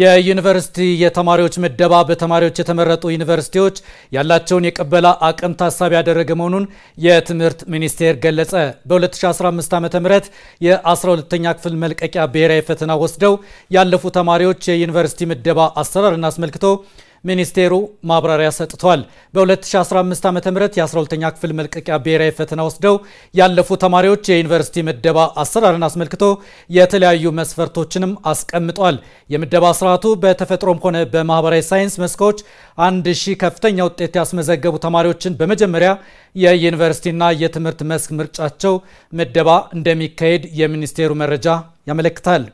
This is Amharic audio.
የዩኒቨርሲቲ የተማሪዎች ምደባ በተማሪዎች የተመረጡ ዩኒቨርሲቲዎች ያላቸውን የቅበላ አቅም ታሳቢ ያደረገ መሆኑን የትምህርት ሚኒስቴር ገለጸ። በ2015 ዓ ም የ12ኛ ክፍል መልቀቂያ ብሔራዊ ፈተና ወስደው ያለፉ ተማሪዎች የዩኒቨርሲቲ ምደባ አሰራርን አስመልክቶ ሚኒስቴሩ ማብራሪያ ሰጥቷል። በ2015 ዓ ም የ12ኛ ክፍል መልቀቂያ ብሔራዊ ፈተና ወስደው ያለፉ ተማሪዎች የዩኒቨርሲቲ ምደባ አሰራርን አስመልክቶ የተለያዩ መስፈርቶችንም አስቀምጧል። የምደባ ስርዓቱ በተፈጥሮም ሆነ በማህበራዊ ሳይንስ መስኮች አንድ ሺህ ከፍተኛ ውጤት ያስመዘገቡ ተማሪዎችን በመጀመሪያ የዩኒቨርሲቲና የትምህርት መስክ ምርጫቸው ምደባ እንደሚካሄድ የሚኒስቴሩ መረጃ ያመለክታል።